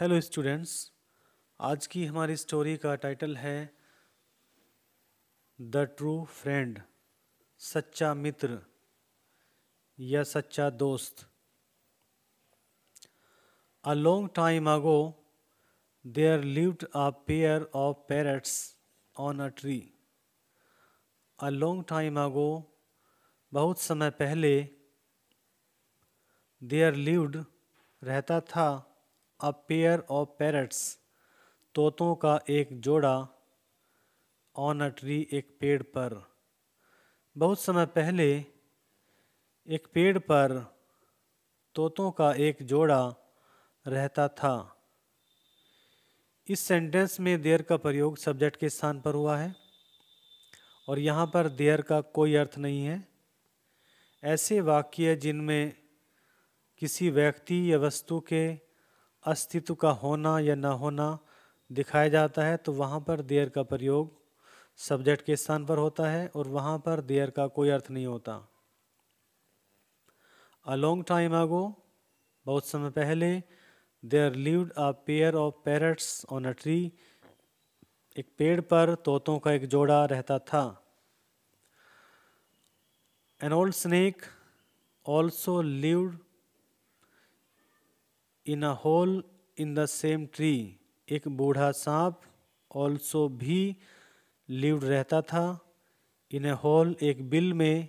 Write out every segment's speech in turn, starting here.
Hello students आज की हमारी स्टोरी का टाइटल है द ट्रू फ्रेंड सच्चा मित्र या सच्चा दोस्त a long time ago are lived a pair of parrots on a tree a long time ago बहुत समय पहले दे आर लिव्ड रहता था अ पेयर ऑफ पैरट्स तोतों का एक जोड़ा ऑन अ ट्री एक पेड़ पर बहुत समय पहले एक पेड़ पर तोतों का एक जोड़ा रहता था इस सेंटेंस में देयर का प्रयोग सब्जेक्ट के स्थान पर हुआ है और यहाँ पर देयर का कोई अर्थ नहीं है ऐसे वाक्य जिनमें किसी व्यक्ति या वस्तु के अस्तित्व का होना या न होना दिखाया जाता है तो वहाँ पर देयर का प्रयोग सब्जेक्ट के स्थान पर होता है और वहाँ पर देयर का कोई अर्थ नहीं होता अ लॉन्ग टाइम आगो बहुत समय पहले there lived a pair of parrots on a tree एक पेड़ पर तोतों का एक जोड़ा रहता था an old snake also lived in a hole in the same tree एक बूढ़ा सांप ऑल्सो भी लिव्ड रहता था इन अ होल एक बिल में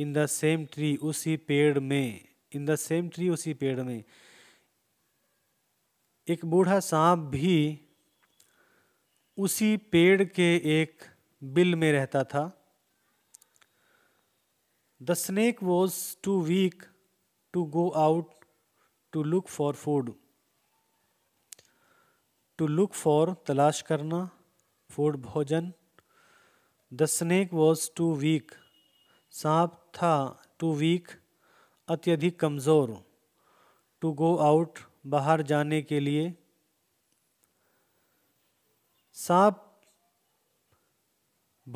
इन द सेम ट्री उसी पेड़ में इन द सेम ट्री उसी पेड़ में एक बूढ़ा सांप भी उसी पेड़ के एक बिल में रहता था the snake was too weak to go out to look for food to look for तलाश करना फूड भोजन the snake was too weak सांप था टू वीक अत्यधिक कमज़ोर टू गो आउट बाहर जाने के लिए सांप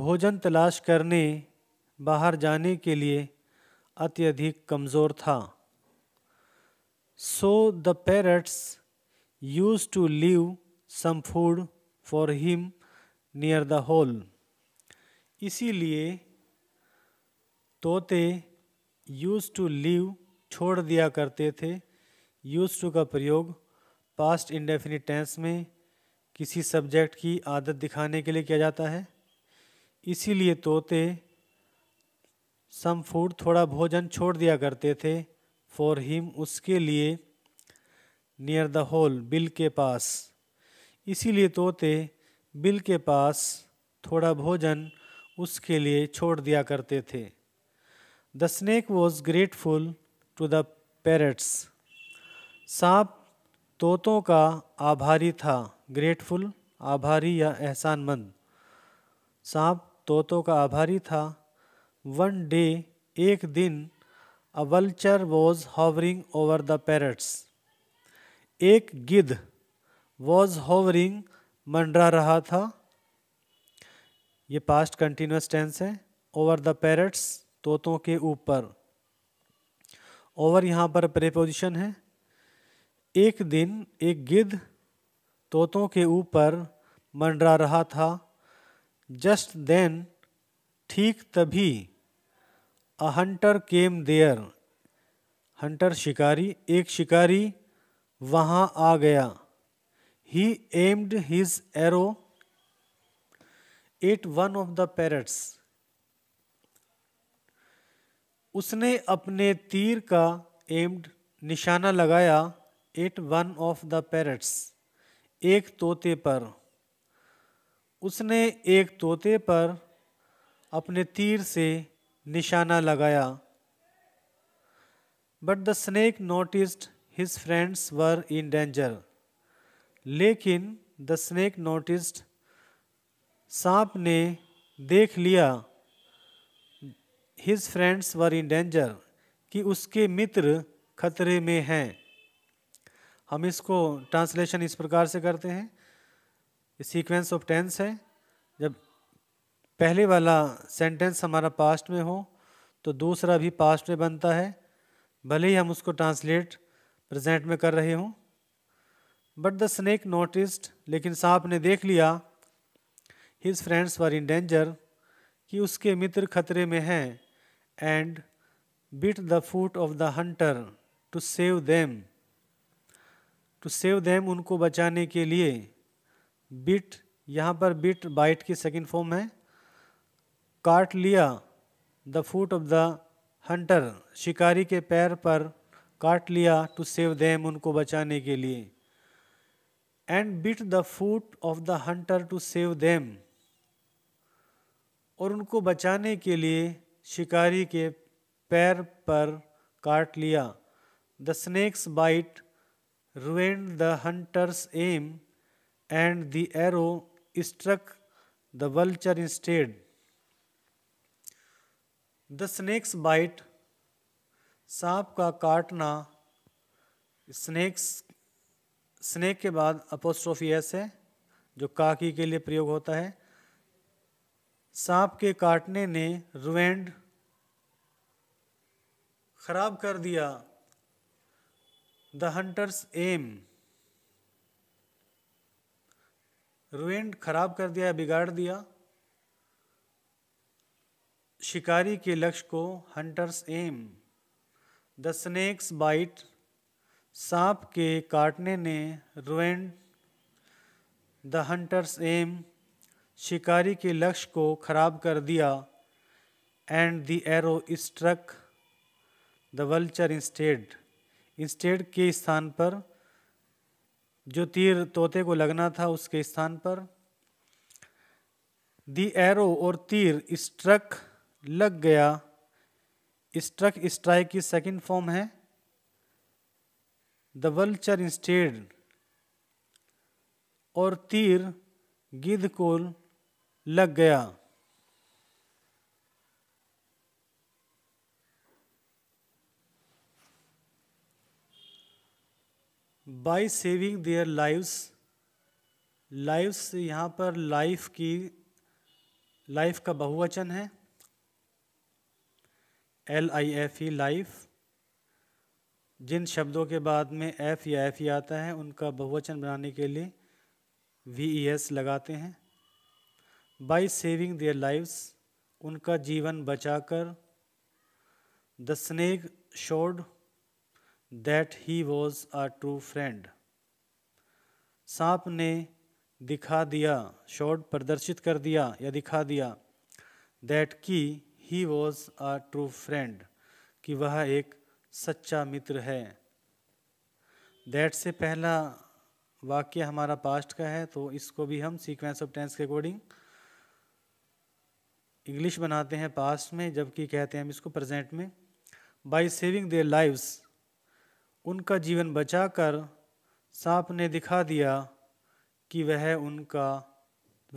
भोजन तलाश करने बाहर जाने के लिए अत्यधिक कमज़ोर था So the parrots used to leave some food for him near the hole. इसीलिए तोते यूज टू लीव छोड़ दिया करते थे यूज टू का प्रयोग पास्ट इंडेफिनिट टेंस में किसी सब्जेक्ट की आदत दिखाने के लिए किया जाता है इसीलिए तोते सम फूड थोड़ा भोजन छोड़ दिया करते थे फॉर हिम उसके लिए नियर द होल बिल के पास इसीलिए तोते बिल के पास थोड़ा भोजन उसके लिए छोड़ दिया करते थे the snake was grateful to the parrots सांप तोतों का आभारी था ग्रेटफुल आभारी या एहसानमंद सांप तोतों का आभारी था वन डे एक दिन a vulture was hovering over the parrots एक गिद्ध वॉज हॉवरिंग मंडरा रहा था ये पास्ट कंटिन्यूस टेंस है ओवर द पैरट्स तोतों के ऊपर ओवर यहाँ पर प्रेपोजिशन है एक दिन एक गिद्ध तोतों के ऊपर मंडरा रहा था जस्ट देन ठीक तभी a hunter came there hunter शिकारी एक शिकारी वहाँ आ गया he aimed his arrow at one of the parrots उसने अपने तीर का एम्ड निशाना लगाया at one of the parrots एक तोते पर उसने एक तोते पर अपने तीर से निशाना लगाया but the snake noticed his friends were in danger लेकिन द स्नेक नोटिस्ड सांप ने देख लिया his friends were in danger कि उसके मित्र खतरे में हैं हम इसको ट्रांसलेशन इस प्रकार से करते हैं सीक्वेंस ऑफ टेंस है जब पहले वाला सेंटेंस हमारा पास्ट में हो तो दूसरा भी पास्ट में बनता है भले ही हम उसको ट्रांसलेट प्रेजेंट में कर रहे हों बट द स्नेक नोटिस्ड लेकिन सांप ने देख लिया his friends were in danger कि उसके मित्र खतरे में हैं and bit the foot of the hunter to save them to save them उनको बचाने के लिए बिट यहाँ पर बिट बाइट की सेकेंड फॉर्म है काट लिया the foot of the hunter शिकारी के पैर पर काट लिया टू सेव देम उनको बचाने के लिए and bit the foot of the hunter to save them और उनको बचाने के लिए शिकारी के पैर पर काट लिया the snake's bite ruined the hunter's aim and the arrow struck the vulture instead the snake's bite सांप का काटना स्नेक्स स्नेक के बाद अपोस्ट्रोफी एस है जो काकी के लिए प्रयोग होता है सांप के काटने ने रुवेंड खराब कर दिया द हंटर्स एम रुवेंड खराब कर दिया बिगाड़ दिया शिकारी के लक्ष्य को hunter's aim the snake's bite सांप के काटने ने रुएंड द हंटर्स एम शिकारी के लक्ष्य को खराब कर दिया and the arrow struck the vulture instead instead के स्थान पर जो तीर तोते को लगना था उसके स्थान पर द एरो और तीर स्ट्रक लग गया स्ट्रक स्ट्राइक की सेकंड फॉर्म है द वल्चर इंस्टेड और तीर गिद्ध को लग गया by saving their lives lives यहाँ पर लाइफ की लाइफ का बहुवचन है L I F E life जिन शब्दों के बाद में एफ़ या एफ़ ई e आता है उनका बहुवचन बनाने के लिए वी ई एस लगाते हैं बाई सेविंग देयर लाइव्स उनका जीवन बचाकर the snake showed that he was a true friend सांप ने दिखा दिया शोड प्रदर्शित कर दिया या दिखा दिया दैट की he was a true friend कि वह एक सच्चा मित्र है दैट से पहला वाक्य हमारा पास्ट का है तो इसको भी हम सीक्वेंस ऑफ टेंस के अकॉर्डिंग इंग्लिश बनाते हैं पास्ट में जबकि कहते हैं हम इसको प्रेजेंट में बाई सेविंग देयर लाइव्स उनका जीवन बचाकर सांप ने दिखा दिया कि वह उनका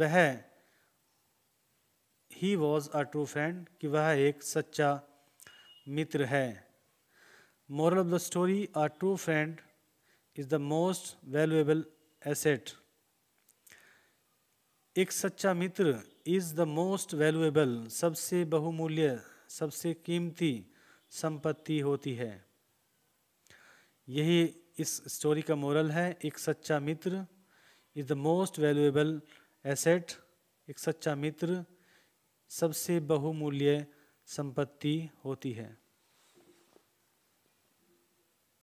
वह he was a true friend कि वह एक सच्चा मित्र है moral of the story a true friend is the most valuable asset एक सच्चा मित्र इज़ द मोस्ट वैल्यूएबल सबसे बहुमूल्य सबसे कीमती संपत्ति होती है यही इस स्टोरी का मोरल है एक सच्चा मित्र is the most valuable asset एक सच्चा मित्र सबसे बहुमूल्य संपत्ति होती है